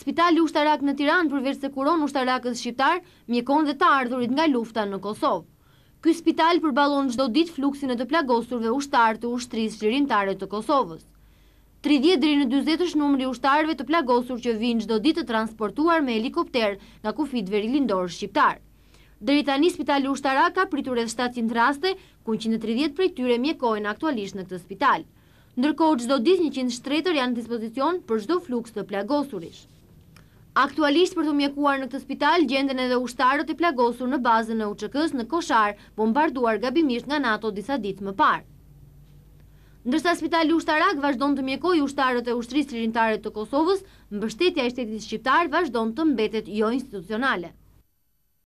Spitali ushtarak në Tiran përveç se kuron ushtarakës shqiptar, mjekon dhe të ardhurit nga lufta në Kosovë. Ky spital përbalon gjdo dit fluksin e të plagosurve ushtarë të ushtrisë shqirintare të Kosovës. 30-20 numri ushtarëve të plagosur që vinë gjdo dit të transportuar me helikopter nga kufit veri lindorë shqiptar. Dërita një spitali ushtarak ka pritur edhe 700 raste, ku 130 prej tyre mjekojnë aktualisht në këtë spital. Ndërkohë gjdo dit 100 shtretër janë në dispozicion për gjdo fluks të plagosurishë. Aktualisht për të mjekuar në këtë spital, gjenden edhe ushtarët e plagosur në bazën e uqëkës në Koshar, bombarduar gabimisht nga NATO disa ditë më parë. Ndërsa spitali ushtarak vazhdon të mjekoj ushtarët e ushtrisë lirintarët të Kosovës, mbështetja i shtetit shqiptarë vazhdon të mbetet jo institucionale.